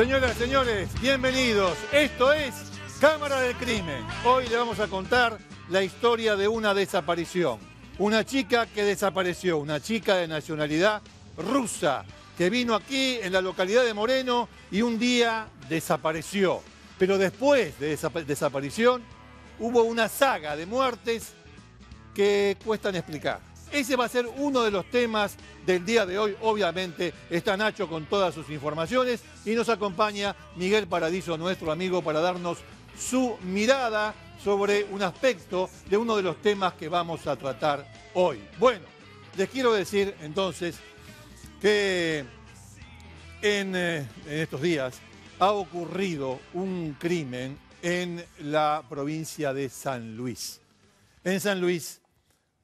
Señoras, señores, bienvenidos. Esto es Cámara del Crimen. Hoy le vamos a contar la historia de una desaparición. Una chica que desapareció, una chica de nacionalidad rusa, que vino aquí en la localidad de Moreno y un día desapareció. Pero después de esa desaparición hubo una saga de muertes que cuestan explicar. Ese va a ser uno de los temas del día de hoy. Obviamente está Nacho con todas sus informaciones y nos acompaña Miguel Paradiso, nuestro amigo, para darnos su mirada sobre un aspecto de uno de los temas que vamos a tratar hoy. Bueno, les quiero decir entonces que en, eh, estos días ha ocurrido un crimen en la provincia de San Luis. En San Luis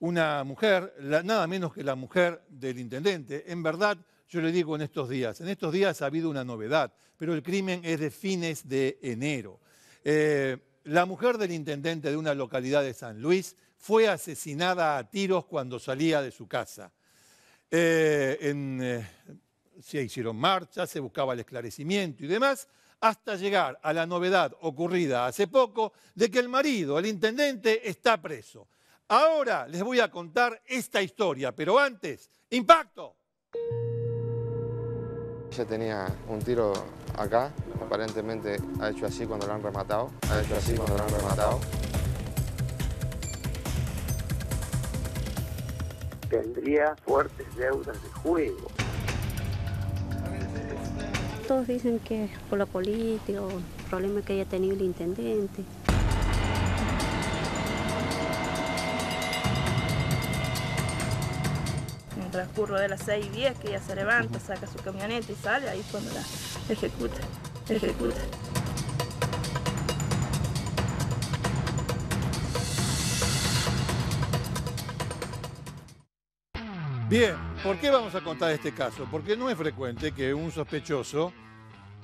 una mujer, nada menos que la mujer del intendente. En verdad, yo le digo en estos días, en estos días ha habido una novedad, pero el crimen es de fines de enero. Eh, la mujer del intendente de una localidad de San Luis fue asesinada a tiros cuando salía de su casa. Eh, eh, se hicieron marchas, se buscaba el esclarecimiento y demás, hasta llegar a la novedad ocurrida hace poco de que el marido, el intendente, está preso. Ahora les voy a contar esta historia, pero antes, impacto. Ella tenía un tiro acá, aparentemente ha hecho así cuando lo han rematado, ha hecho así cuando han rematado. Tendría fuertes deudas de juego. Todos dicen que por la política, problema que haya tenido el intendente. transcurso de las 6 y 10 que ella se levanta, saca su camioneta y sale, ahí cuando la ejecuta, ejecuta. Bien, ¿por qué vamos a contar este caso? Porque no es frecuente que un sospechoso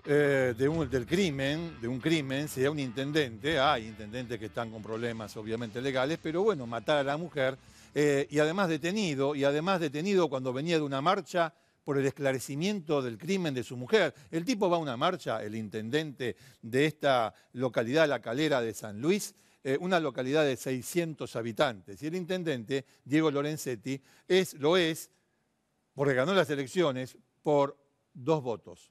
eh, de un, del crimen, de un crimen, sea un intendente. Hay intendentes que están con problemas obviamente legales, pero bueno, matar a la mujer eh, y además detenido, y además detenido cuando venía de una marcha por el esclarecimiento del crimen de su mujer. El tipo va a una marcha, el intendente de esta localidad, La Calera de San Luis, eh, una localidad de 600 habitantes. Y el intendente, Diego Lorenzetti, es, lo es, porque ganó las elecciones por dos votos.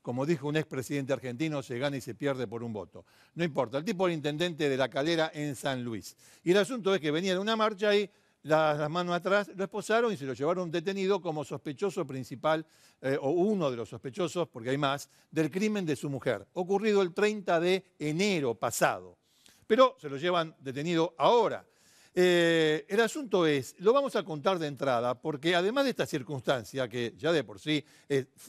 Como dijo un expresidente argentino, se gana y se pierde por un voto. No importa, el tipo era intendente de La Calera en San Luis. Y el asunto es que venía de una marcha y las manos atrás, lo esposaron y se lo llevaron detenido como sospechoso principal, eh, o uno de los sospechosos, porque hay más, del crimen de su mujer, ocurrido el 30 de enero pasado. Pero se lo llevan detenido ahora. Eh, el asunto es, lo vamos a contar de entrada, porque además de esta circunstancia, que ya de por sí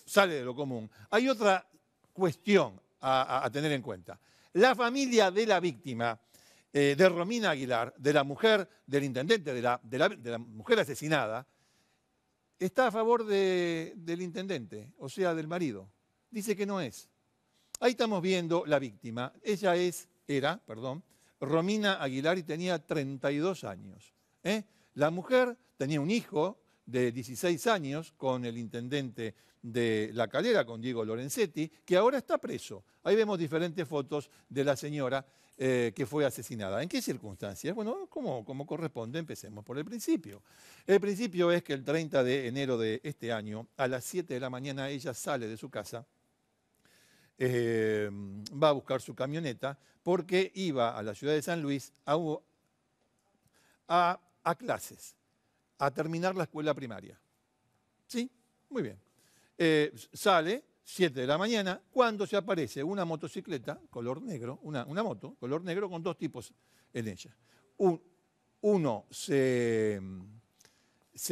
sale de lo común, hay otra cuestión a tener en cuenta. La familia de la víctima eh, de Romina Aguilar, de la mujer del intendente, de la, mujer asesinada, está a favor del intendente, o sea, del marido. Dice que no es. Ahí estamos viendo la víctima. Ella es, era, perdón, Romina Aguilar y tenía 32 años. ¿eh? La mujer tenía un hijo de 16 años con el intendente de La Calera, con Diego Lorenzetti, que ahora está preso. Ahí vemos diferentes fotos de la señora eh, que fue asesinada. ¿En qué circunstancias? Bueno, como, como corresponde, empecemos por el principio. El principio es que el 30 de enero de este año, a las 7 de la mañana, ella sale de su casa, eh, va a buscar su camioneta, porque iba a la ciudad de San Luis a, clases, a terminar la escuela primaria. ¿Sí? Muy bien. Eh, sale, 7 de la mañana, cuando se aparece una motocicleta color negro, una, moto color negro con dos tipos en ella. uno se,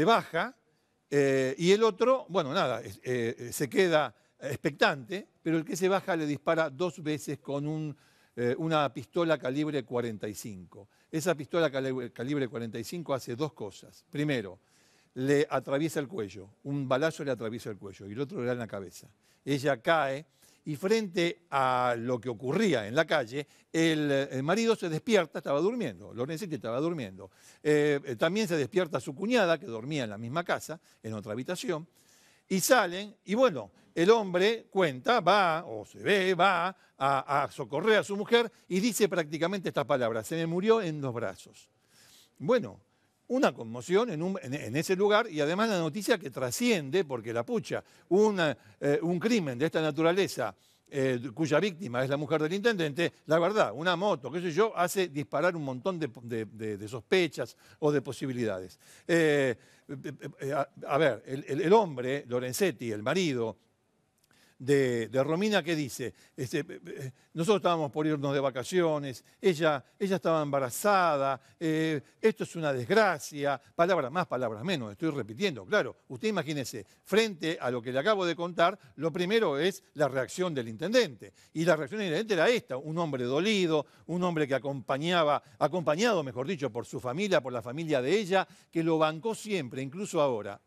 baja eh, y el otro, bueno, nada, eh, se queda expectante, pero el que se baja le dispara dos veces con eh, una pistola calibre 45. Esa pistola calibre 45 hace dos cosas. Primero, le atraviesa el cuello, un balazo le atraviesa el cuello y el otro le da en la cabeza. Ella cae y frente a lo que ocurría en la calle, el, marido se despierta, estaba durmiendo, Lorenzetti estaba durmiendo. Eh, eh, también se despierta su cuñada, que dormía en la misma casa, en otra habitación, y salen, y bueno, el hombre cuenta, va, o se ve, va a, socorrer a su mujer y dice prácticamente estas palabras, se me murió en los brazos. Bueno, una conmoción en, ese lugar y además la noticia que trasciende, porque la pucha, eh, un crimen de esta naturaleza eh, cuya víctima es la mujer del intendente, la verdad, una moto, qué sé yo, hace disparar un montón de, sospechas o de posibilidades. Eh, a, ver, el, el, hombre, Lorenzetti, el marido, de, Romina que dice, este, eh, eh, nosotros estábamos por irnos de vacaciones, ella, ella estaba embarazada, eh, esto es una desgracia, palabras más, palabras menos, estoy repitiendo, claro, usted imagínese, frente a lo que le acabo de contar, lo primero es la reacción del intendente, y la reacción del intendente era esta, un hombre dolido, un hombre que acompañaba, acompañado, mejor dicho, por su familia, por la familia de ella, que lo bancó siempre, incluso ahora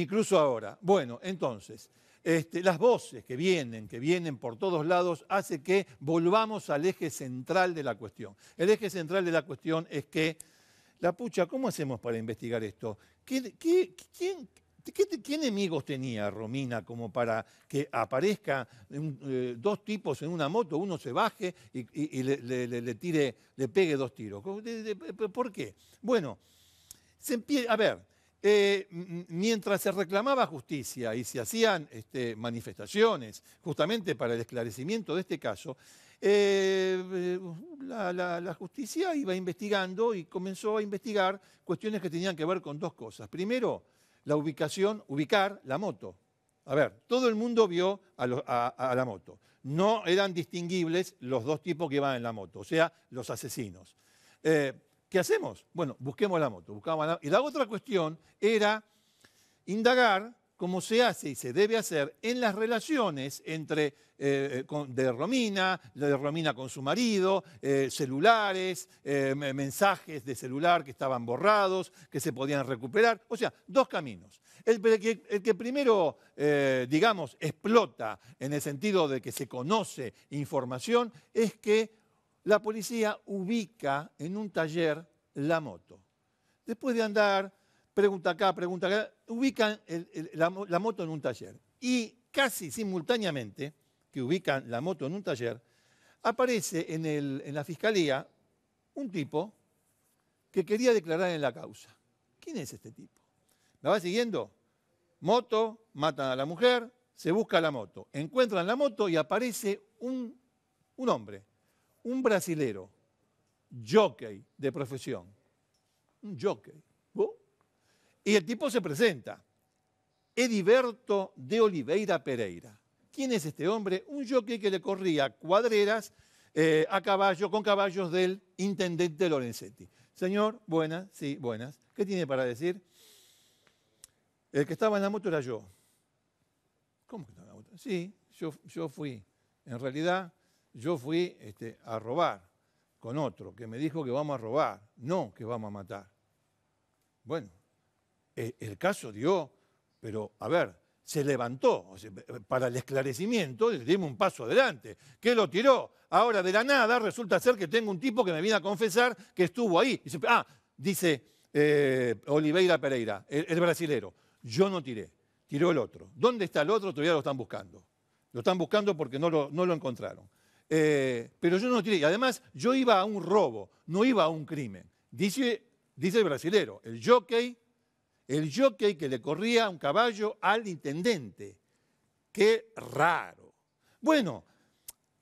incluso ahora. Bueno, entonces, este, las voces que vienen, que vienen por todos lados, hace que volvamos al eje central de la cuestión. El eje central de la cuestión es que, la pucha, ¿cómo hacemos para investigar esto? ¿Qué, quién, enemigos tenía Romina como para que aparezca eh, dos tipos en una moto, uno se baje y, le, tire, le pegue dos tiros? ¿Por qué? Bueno, se empieza, a ver, eh, mientras se reclamaba justicia y se hacían este, manifestaciones justamente para el esclarecimiento de este caso, eh, la, justicia iba investigando y comenzó a investigar cuestiones que tenían que ver con dos cosas. Primero, la ubicación, ubicar la moto. A ver, todo el mundo vio a, la moto. No eran distinguibles los dos tipos que iban en la moto, o sea, los asesinos. Eh, ¿Qué hacemos? Bueno, busquemos la moto. Buscamos Y la otra cuestión era indagar cómo se hace y se debe hacer en las relaciones entre eh, eh, de Romina, de Romina con su marido, eh, celulares, mensajes de celular que estaban borrados, que se podían recuperar. O sea, dos caminos. El, que, el que, primero, digamos, explota en el sentido de que se conoce información es que la policía ubica en un taller la moto. Después de andar, pregunta acá, pregunta acá, ubican la, moto en un taller. Y casi simultáneamente que ubican la moto en un taller, aparece en, la fiscalía un tipo que quería declarar en la causa. ¿Quién es este tipo? ¿La va siguiendo? Moto, matan a la mujer, se busca la moto. Encuentran la moto y aparece un hombre un brasilero, jockey de profesión, un jockey, y el tipo se presenta, Ediberto de Oliveira Pereira. ¿Quién es este hombre? Un jockey que le corría cuadreras eh, a caballo, con caballos del intendente Lorenzetti. Señor, buenas, sí, buenas. ¿Qué tiene para decir? El que estaba en la moto era yo. ¿Cómo que estaba en la moto? Sí, yo, yo fui. En realidad, yo fui este, a robar con otro que me dijo que vamos a robar, no que vamos a matar. Bueno, e, el, caso dio, pero a ver, se levantó para el esclarecimiento, dimos un paso adelante. ¿Qué lo tiró? Ahora de la nada resulta ser que tengo un tipo que me viene a confesar que estuvo ahí. Dice, ah, dice eh, Oliveira Pereira, el, brasilero, yo no tiré, tiró el otro. ¿Dónde está el otro? Todavía lo están buscando. Lo están buscando porque no lo encontraron. Eh, pero yo no tiré. Y además, yo iba a un robo, no iba a un crimen. Dice, dice el brasilero, el jockey, el jockey que le corría un caballo al intendente. Qué raro. Bueno,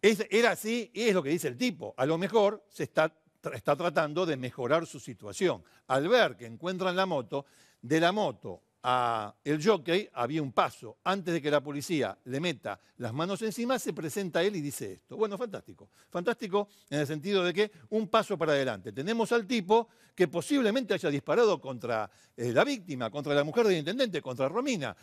era así y es lo que dice el tipo. A lo mejor se está, está tratando de mejorar su situación. Al ver que encuentran la moto, de la moto a el jockey había un paso. Antes de que la policía le meta las manos encima, se presenta él y dice esto. Bueno, fantástico. Fantástico en el sentido de que un paso para adelante. Tenemos al tipo que posiblemente haya disparado contra eh, la víctima, contra la mujer del intendente, contra Romina.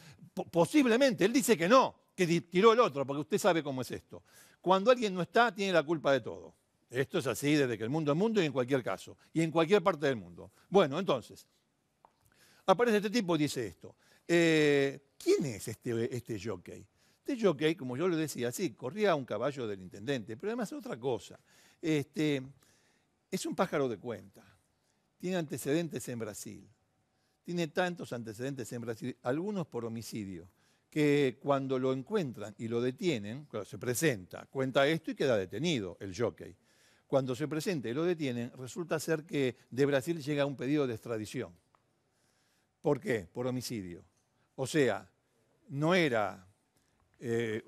posiblemente. Él dice que no, que tiró el otro, porque usted sabe cómo es esto. Cuando alguien no está, tiene la culpa de todo. Esto es así desde que el mundo es mundo y en cualquier caso, y en cualquier parte del mundo. Bueno, entonces, Aparece este tipo y dice esto. Eh, ¿Quién es este, este jockey? Este jockey, como yo lo decía, sí, corría un caballo del intendente, pero además otra cosa. Este, es un pájaro de cuenta. Tiene antecedentes en Brasil. Tiene tantos antecedentes en Brasil, algunos por homicidio, que cuando lo encuentran y lo detienen, cuando se presenta, cuenta esto y queda detenido el jockey. Cuando se presenta y lo detienen, resulta ser que de Brasil llega un pedido de extradición ¿Por qué? Por homicidio. O sea, no era, eh,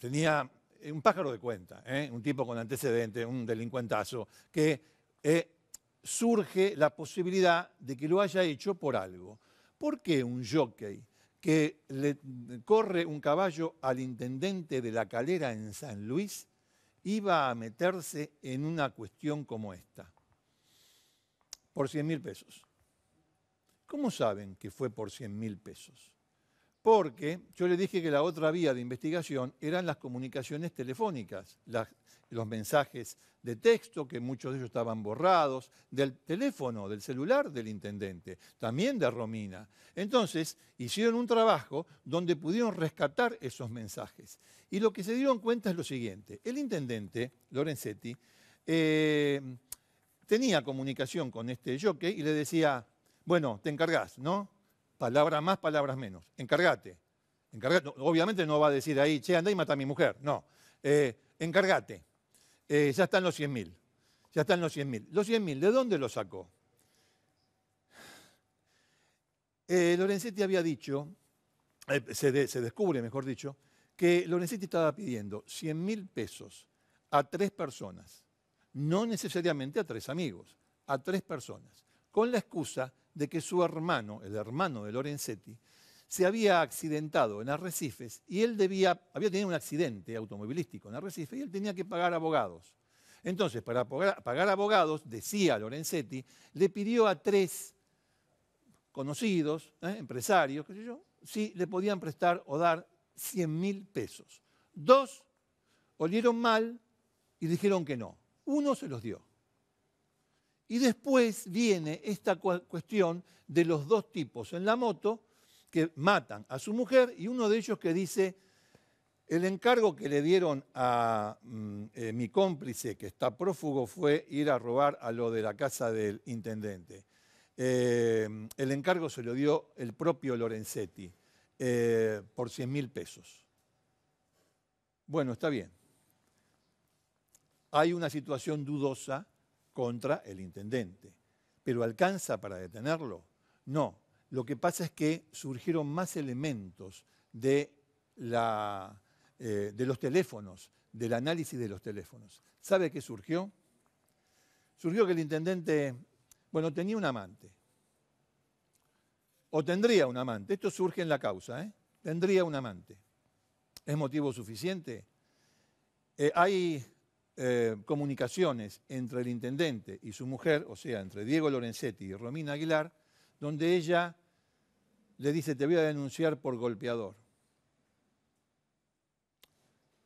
tenía un pájaro de cuenta, ¿eh? un tipo con antecedentes, un delincuentazo, que eh, surge la posibilidad de que lo haya hecho por algo. ¿Por qué un jockey que le corre un caballo al intendente de la calera en San Luis iba a meterse en una cuestión como esta? Por 100 mil pesos. ¿Cómo saben que fue por 100 mil pesos? Porque yo le dije que la otra vía de investigación eran las comunicaciones telefónicas, los mensajes de texto, que muchos de ellos estaban borrados, del teléfono, del celular del intendente, también de Romina. Entonces, hicieron un trabajo donde pudieron rescatar esos mensajes. Y lo que se dieron cuenta es lo siguiente. El intendente, Lorenzetti, eh, tenía comunicación con este jockey y le decía, bueno, te encargás, ¿no? Palabra más, palabras menos. Encárgate. encargate. Obviamente no va a decir ahí, che, anda y mata a mi mujer. No. Eh, encárgate. Eh, ya están los 100.000. Ya están los 100.000. ¿Los 100.000 de dónde los sacó? Eh, Lorenzetti había dicho, eh, se, descubre, mejor dicho, que Lorenzetti estaba pidiendo 100 mil pesos a tres personas, no necesariamente a tres amigos, a tres personas, con la excusa de que su hermano, el hermano de Lorenzetti, se había accidentado en Arrecifes y él debía, había tenido un accidente automovilístico en Arrecifes y él tenía que pagar abogados. Entonces, para pagar abogados, decía Lorenzetti, le pidió a tres conocidos, ¿eh? empresarios, qué sé yo, si le podían prestar o dar 100 mil pesos. Dos olieron mal y dijeron que no. Uno se los dio. Y después viene esta cuestión de los dos tipos en la moto que matan a su mujer y uno de ellos que dice, el encargo que le dieron a mm, eh, mi cómplice que está prófugo fue ir a robar a lo de la casa del intendente. Eh, el encargo se lo dio el propio Lorenzetti eh, por 100 mil pesos. Bueno, está bien. Hay una situación dudosa contra el intendente. ¿Pero alcanza para detenerlo? No. Lo que pasa es que surgieron más elementos de, la, eh, de los teléfonos, del análisis de los teléfonos. ¿Sabe qué surgió? Surgió que el intendente, bueno, tenía un amante. O tendría un amante. Esto surge en la causa, ¿eh? Tendría un amante. ¿Es motivo suficiente? Eh, hay eh, comunicaciones entre el intendente y su mujer, o sea, entre Diego Lorenzetti y Romina Aguilar, donde ella le dice, te voy a denunciar por golpeador.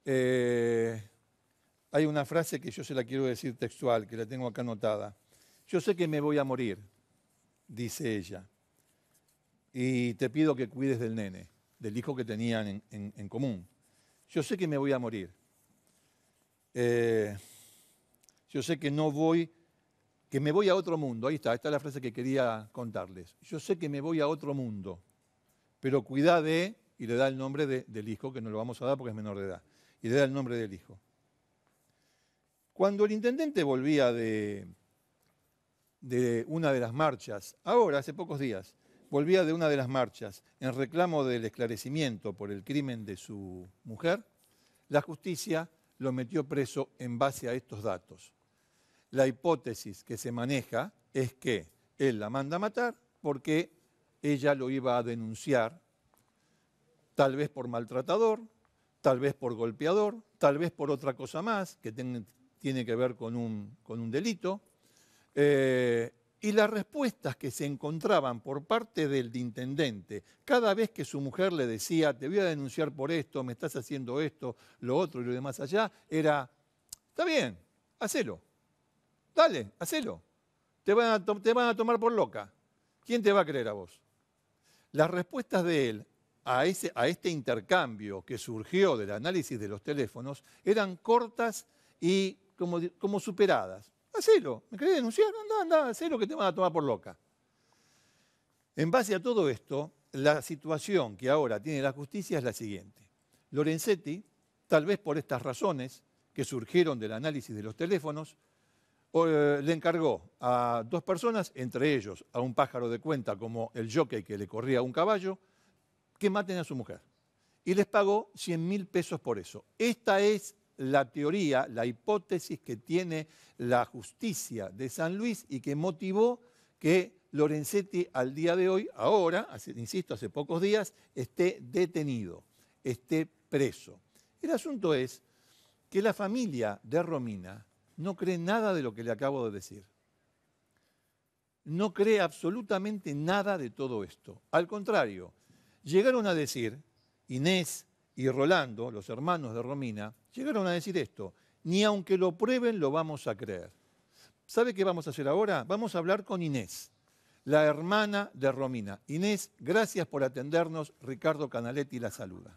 Eh, hay una frase que yo se la quiero decir textual, que la tengo acá anotada. Yo sé que me voy a morir, dice ella, y te pido que cuides del nene, del hijo que tenían en común. Yo sé que me voy a morir eh, yo sé que no voy, que me voy a otro mundo. Ahí está, esta es la frase que quería contarles. Yo sé que me voy a otro mundo, pero cuida de, y le da el nombre del hijo, que no lo vamos a dar porque es menor de edad, y le da el nombre del hijo. Cuando el intendente volvía de, de una de las marchas, ahora, hace pocos días, volvía de una de las marchas en reclamo del esclarecimiento por el crimen de su mujer, la justicia lo metió preso en base a estos datos. La hipótesis que se maneja es que él la manda a matar porque ella lo iba a denunciar, tal vez por maltratador, tal vez por golpeador, tal vez por otra cosa más que tiene que ver con un, con un delito. Eh, y las respuestas que se encontraban por parte del intendente cada vez que su mujer le decía, te voy a denunciar por esto, me estás haciendo esto, lo otro y lo demás allá, era, está bien, hacelo, dale, hacelo, te van a, te van a tomar por loca, ¿quién te va a creer a vos? Las respuestas de él a, ese, a este intercambio que surgió del análisis de los teléfonos eran cortas y como, como superadas. Hacelo. ¿Me querés denunciar? Anda, anda, hacelo que te van a tomar por loca. En base a todo esto, la situación que ahora tiene la justicia es la siguiente. Lorenzetti, tal vez por estas razones que surgieron del análisis de los teléfonos, eh, le encargó a dos personas, entre ellos a un pájaro de cuenta como el jockey que le corría a un caballo, que maten a su mujer. Y les pagó 100 mil pesos por eso. Esta es la teoría, la hipótesis que tiene la justicia de San Luis y que motivó que Lorenzetti al día de hoy, ahora, insisto, hace pocos días, esté detenido, esté preso. El asunto es que la familia de Romina no cree nada de lo que le acabo de decir. No cree absolutamente nada de todo esto. Al contrario, llegaron a decir, Inés, y Rolando, los hermanos de Romina, llegaron a decir esto, ni aunque lo prueben lo vamos a creer. ¿Sabe qué vamos a hacer ahora? Vamos a hablar con Inés, la hermana de Romina. Inés, gracias por atendernos. Ricardo Canaletti la saluda.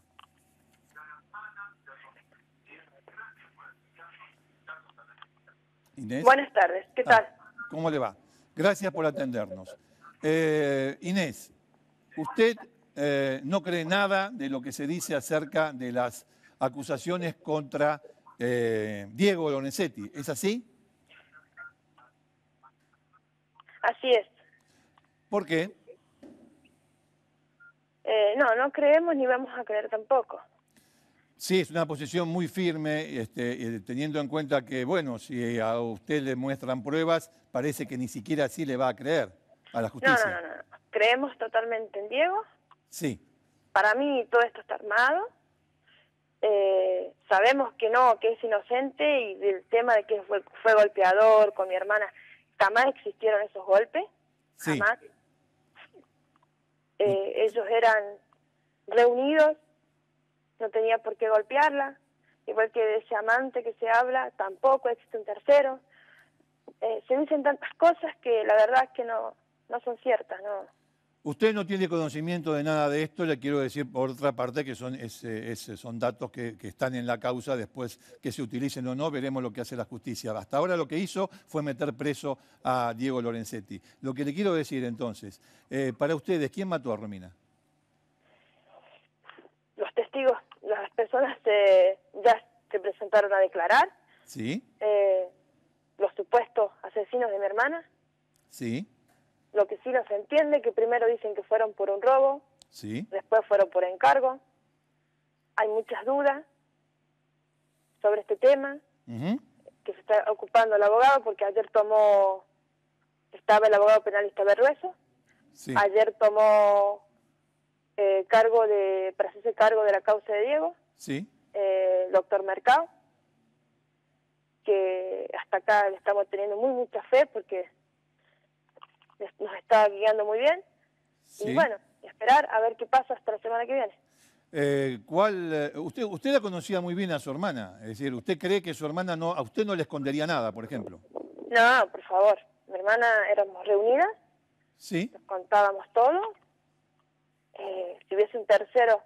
Inés. Buenas tardes, ¿qué ah, tal? ¿Cómo le va? Gracias por atendernos. Eh, Inés, usted eh, no cree nada de lo que se dice acerca de las acusaciones contra eh, Diego Lorenzetti. ¿Es así? Así es. ¿Por qué? Eh, no, no creemos ni vamos a creer tampoco. Sí, es una posición muy firme, este, teniendo en cuenta que, bueno, si a usted le muestran pruebas, parece que ni siquiera así le va a creer a la justicia. no, no, no. creemos totalmente en Diego Sí. Para mí todo esto está armado. Eh, sabemos que no, que es inocente y del tema de que fue, golpeador con mi hermana, jamás existieron esos golpes. Jamás. Eh, mm. ellos eran reunidos, no tenía por qué golpearla, igual que de ese amante que se habla, tampoco existe un tercero. Eh, se dicen tantas cosas que la verdad es que no, no son ciertas, no, Usted no tiene conocimiento de nada de esto, le quiero decir por otra parte que son, son datos que, están en la causa, después que se utilicen o no, veremos lo que hace la justicia. Hasta ahora lo que hizo fue meter preso a Diego Lorenzetti. Lo que le quiero decir entonces, eh, para ustedes, ¿quién mató a Romina? Los testigos, las personas eh, ya se presentaron a declarar. Sí. Eh, los supuestos asesinos de mi hermana. Sí. Lo que sí no se entiende, que primero dicen que fueron por un robo, ¿Sí? después fueron por encargo. Hay muchas dudas sobre este tema que se está ocupando el abogado, porque ayer tomó, estaba el abogado penalista Berrueso, ayer tomó eh, cargo de, para hacerse cargo de la causa de Diego, sí. Eh, doctor Mercado, que hasta acá le estamos teniendo muy mucha fe porque nos está guiando muy bien. Y bueno, esperar a ver qué pasa hasta la semana que viene. Eh, ¿cuál, eh, usted, usted la conocía muy bien a su hermana, es decir, ¿usted cree que su hermana no, a usted no le escondería nada, por ejemplo? No, por favor, mi hermana éramos reunidas, sí. nos contábamos todo, eh, si hubiese un tercero,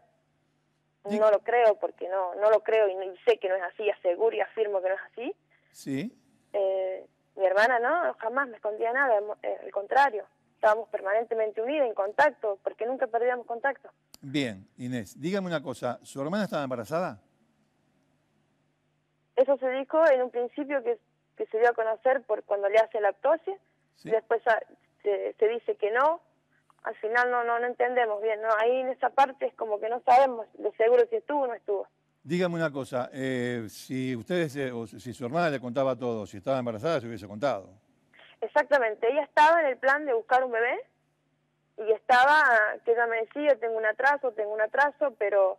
no lo creo porque no, no lo creo y, y sé que no es así, aseguro y afirmo que no es así. Sí. Eh, mi hermana no, jamás me escondía nada, eh, al contrario, estábamos permanentemente unidas, en contacto, porque nunca perdíamos contacto. Bien, Inés, dígame una cosa, ¿su hermana estaba embarazada? Eso se dijo en un principio que, se dio a conocer por cuando le hace la después se, dice que no, al final no, no, no entendemos bien, ¿no? Ahí en esa parte es como que no sabemos de seguro si estuvo o no estuvo. Dígame una cosa, eh, si ustedes, eh, o si su hermana le contaba todo, si estaba embarazada, se hubiese contado. Exactamente, ella estaba en el plan de buscar un bebé y estaba, que ella me decía, tengo un atraso, tengo un atraso, pero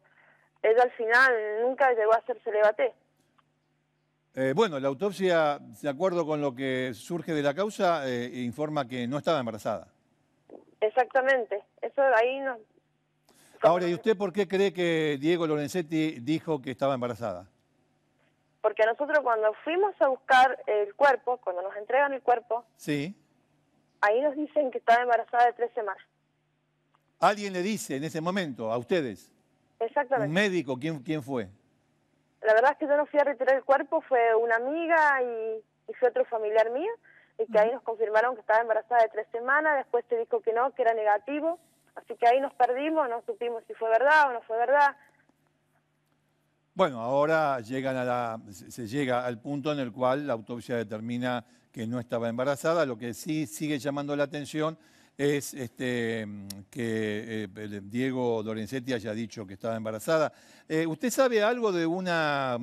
ella al final nunca llegó a hacerse levate. Eh, bueno, la autopsia, de acuerdo con lo que surge de la causa, informa que no estaba embarazada. Exactamente, eso ahí nos Ahora, ¿y usted por qué cree que Diego Lorenzetti dijo que estaba embarazada? Porque nosotros cuando fuimos a buscar el cuerpo, cuando nos entregan el cuerpo, sí. ahí nos dicen que estaba embarazada de tres semanas. Alguien le dice en ese momento, a ustedes. Exactamente. ¿Un médico? ¿Quién, quién fue? La verdad es que yo no fui a retirar el cuerpo, fue una amiga y, fue otro familiar mío, y que ahí nos confirmaron que estaba embarazada de tres semanas, después te dijo que no, que era negativo. Así que ahí nos perdimos, no supimos si fue verdad o no fue verdad. Bueno, ahora llegan a la, se llega al punto en el cual la autopsia determina que no estaba embarazada. Lo que sí sigue llamando la atención es este, que eh, Diego Lorenzetti haya dicho que estaba embarazada. Eh, ¿Usted sabe algo de, una,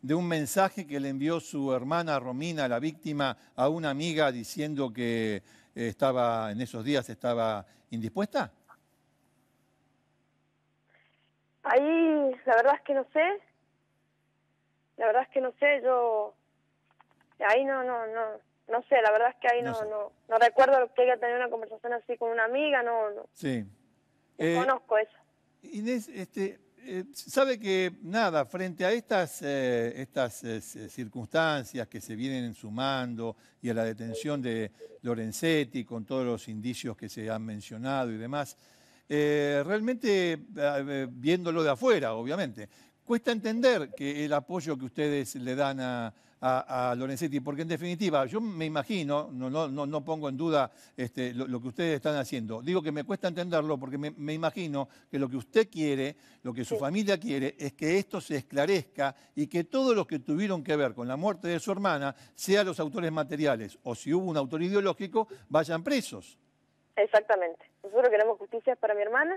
de un mensaje que le envió su hermana Romina, la víctima, a una amiga diciendo que estaba en esos días estaba indispuesta? Ahí la verdad es que no sé. La verdad es que no sé, yo ahí no no no no sé, la verdad es que ahí no no, recuerdo que haya tenido una conversación así con una amiga, no no. Sí. Eh, conozco eso. Inés, este eh, sabe que nada, frente a estas, eh, estas circunstancias que se vienen sumando y a la detención de Lorenzetti con todos los indicios que se han mencionado y demás, eh, realmente ah, eh, viéndolo de afuera, obviamente. Cuesta entender que el apoyo que ustedes le dan a, Lorenzetti, porque en definitiva, yo me imagino, no, no, no, no pongo en duda este, lo, que ustedes están haciendo, digo que me cuesta entenderlo porque me, imagino que lo que usted quiere, lo que su familia quiere, es que esto se esclarezca y que todos los que tuvieron que ver con la muerte de su hermana, sean los autores materiales o si hubo un autor ideológico, vayan presos. Exactamente. Nosotros queremos justicia para mi hermana.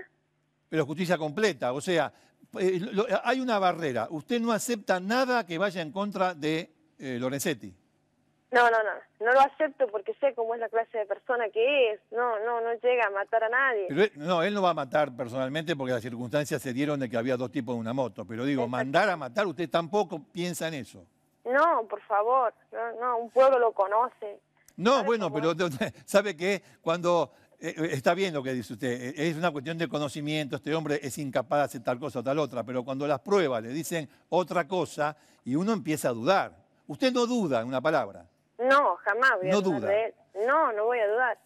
Pero justicia completa, o sea, eh, eh, hay una barrera. Usted no acepta nada que vaya en contra de eh, Lorenzetti. No, no, no. No lo acepto porque sé cómo es la clase de persona que es. No, no, no llega a matar a nadie. no, él no va a matar personalmente porque las circunstancias se dieron de que había dos tipos en una moto. Pero digo, mandar a matar, usted tampoco piensa en eso. No, por favor. No, un pueblo lo conoce. No, bueno, pero sabe que cuando eh, eh, está bien lo que dice usted, eh, es una cuestión de conocimiento, este hombre es incapaz de hacer tal cosa o tal otra, pero cuando las pruebas le dicen otra cosa y uno empieza a dudar, usted no duda en una palabra. No, jamás voy a no dudar No, no voy a dudar,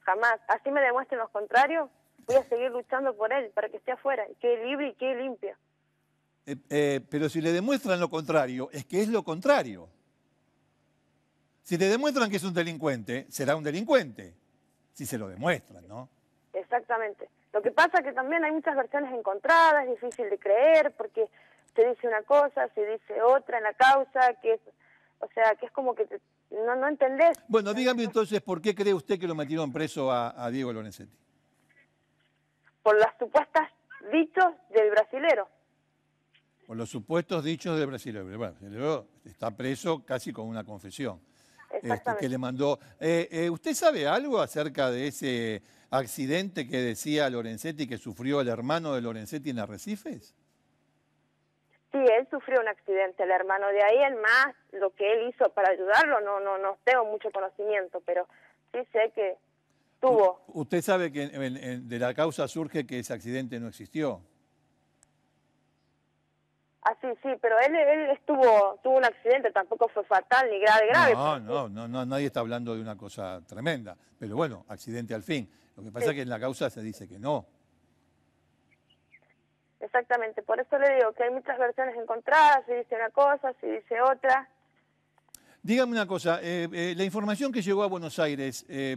jamás. Así me demuestren lo contrario, voy a seguir luchando por él, para que esté afuera, que libre y que limpia. pero si le demuestran lo contrario, es que es lo contrario. Si le demuestran que es un delincuente, será un delincuente si se lo demuestran, ¿no? Exactamente. Lo que pasa es que también hay muchas versiones encontradas, difícil de creer, porque se dice una cosa, se dice otra en la causa, que es, o sea, que es como que no, no entendés. Bueno, dígame entonces, ¿por qué cree usted que lo metieron preso a, Diego Lorenzetti? Por los supuestos dichos del brasilero. Por los supuestos dichos del brasilero. Bueno, el brasilero está preso casi con una confesión. Este, que le mandó. Eh, eh, ¿Usted sabe algo acerca de ese accidente que decía Lorenzetti que sufrió el hermano de Lorenzetti en Arrecifes? Sí, él sufrió un accidente, el hermano de ahí, el más lo que él hizo para ayudarlo, no, no, no tengo mucho conocimiento, pero sí sé que tuvo. usted sabe que de la causa surge que ese accidente no existió. Así, ah, sí, pero él, él estuvo, tuvo un accidente, tampoco fue fatal ni grave, grave. No, no, no, nadie está hablando de una cosa tremenda, pero bueno, accidente al fin. Lo que pasa es que en la causa se dice que no. Exactamente, por eso le digo que hay muchas versiones encontradas, si dice una cosa, si dice otra. Dígame una cosa, eh, eh, la información que llegó a Buenos Aires, eh,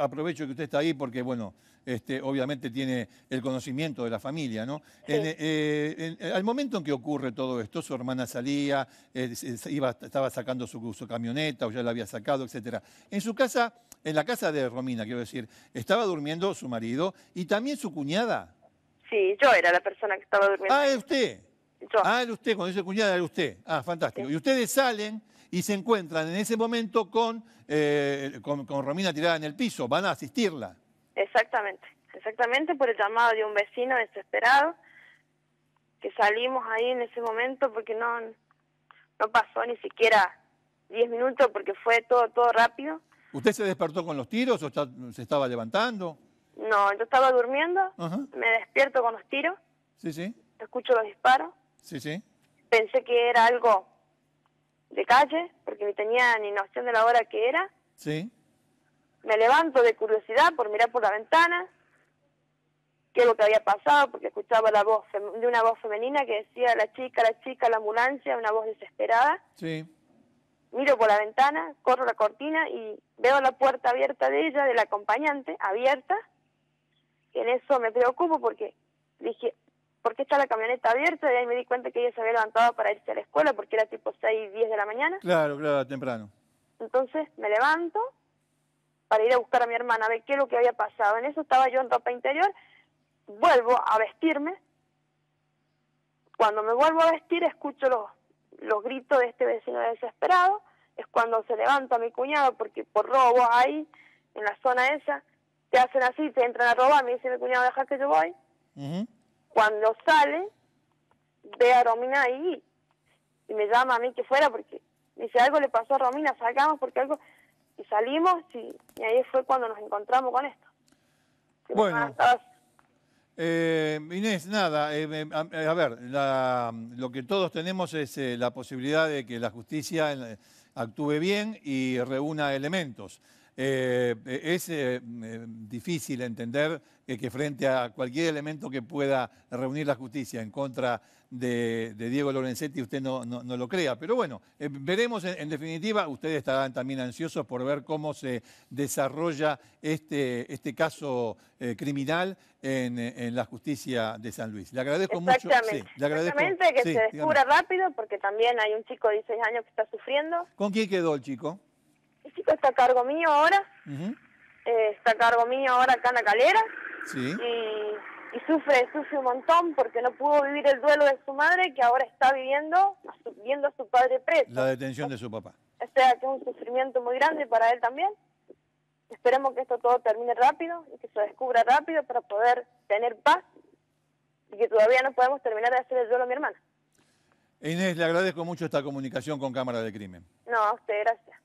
aprovecho que usted está ahí porque, bueno, este, obviamente tiene el conocimiento de la familia, ¿no? al momento en que ocurre todo esto, su hermana salía, iba, estaba sacando su, camioneta o ya la había sacado, etcétera. En su casa, en la casa de Romina, quiero decir, estaba durmiendo su marido y también su cuñada. Sí, yo era la persona que estaba durmiendo. Ah, usted. Ah, era usted, cuando dice cuñada era usted. Ah, fantástico. Y ustedes salen y se encuentran en ese momento eh, con, con, Romina tirada en el piso, van a asistirla. Exactamente, exactamente por el llamado de un vecino desesperado que salimos ahí en ese momento porque no, no pasó ni siquiera 10 minutos porque fue todo, todo rápido. ¿Usted se despertó con los tiros o se estaba levantando? No, yo estaba durmiendo, me despierto con los tiros. Sí, sí. Escucho los disparos. Sí, sí. Pensé que era algo de calle, porque ni tenía ni noción de la hora que era. Sí. Me levanto de curiosidad por mirar por la ventana qué es lo que había pasado, porque escuchaba la voz de una voz femenina que decía la chica, la chica, la ambulancia, una voz desesperada. Sí. Miro por la ventana, corro la cortina y veo la puerta abierta de ella, del acompañante, abierta. en eso me preocupo porque dije, porque está la camioneta abierta? Y ahí me di cuenta que ella se había levantado para irse a la escuela porque era tipo 6, 10 de la mañana. Claro, claro, temprano. Entonces me levanto para ir a buscar a mi hermana, a ver qué es lo que había pasado. En eso estaba yo en ropa interior, vuelvo a vestirme. Cuando me vuelvo a vestir escucho los, los gritos de este vecino desesperado. Es cuando se levanta mi cuñado porque por robo ahí, en la zona esa, te hacen así, te entran a robar, me dice mi cuñado, deja que yo voy. Ajá. Cuando sale, ve a Romina ahí y me llama a mí que fuera porque dice algo le pasó a Romina, salgamos porque algo y salimos y, ahí fue cuando nos encontramos con esto. bueno. Eh, Inés, nada, eh, eh, a, ver, lo que todos tenemos es eh, la posibilidad de que la justicia actúe bien y reúna elementos. Eh, es eh, eh, difícil entender que frente a cualquier elemento que pueda reunir la justicia en contra de, Diego Lorenzetti, usted no, lo crea. Pero bueno, veremos en, definitiva, ustedes estarán también ansiosos por ver cómo se desarrolla este, este caso criminal en, la justicia de San Luis. Le agradezco mucho. exactamente, que se descubra rápido porque también hay un chico de 16 años que está sufriendo. ¿Con quién quedó el chico? El chico está a cargo mío ahora. Eh, está a cargo mío ahora acá en la calera. Y, sufre, sufre un montón porque no pudo vivir el duelo de su madre que ahora está viviendo, viendo a su padre preso. La detención de su papá. O sea que es un sufrimiento muy grande para él también. Esperemos que esto todo termine rápido y que se descubra rápido para poder tener paz y que todavía no podemos terminar de hacer el duelo a mi hermana. Inés, le agradezco mucho esta comunicación con Cámara de Crimen. No, a usted, gracias.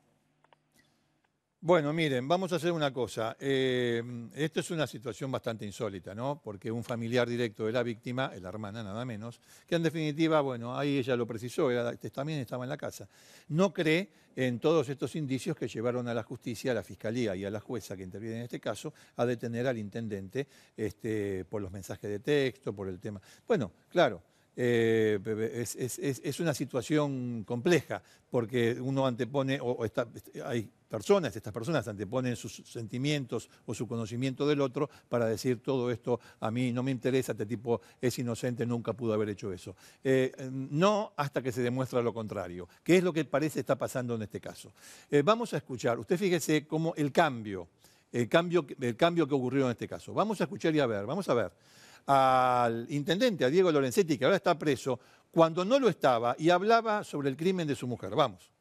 Bueno, miren, vamos a hacer una cosa. Eh, esto es una situación bastante insólita, ¿no? Porque un familiar directo de la víctima, la hermana nada menos, que en definitiva, bueno, ahí ella lo precisó, este, también estaba en la casa, no cree en todos estos indicios que llevaron a la justicia, a la fiscalía y a la jueza que interviene en este caso a detener al intendente este, por los mensajes de texto, por el tema. Bueno, claro. Eh, es, una situación compleja, porque uno antepone, o, este, hay personas, estas personas anteponen sus sentimientos o su conocimiento del otro para decir todo esto a mí no me interesa, este tipo es inocente, nunca pudo haber hecho eso. Eh, no hasta que se demuestra lo contrario, que es lo que parece está pasando en este caso. Eh, vamos a escuchar, usted fíjese cómo el cambio, el cambio, el cambio que ocurrió en este caso. Vamos a escuchar y a ver, vamos a ver al intendente, a Diego Lorenzetti, que ahora está preso, cuando no lo estaba y hablaba sobre el crimen de su mujer. Vamos.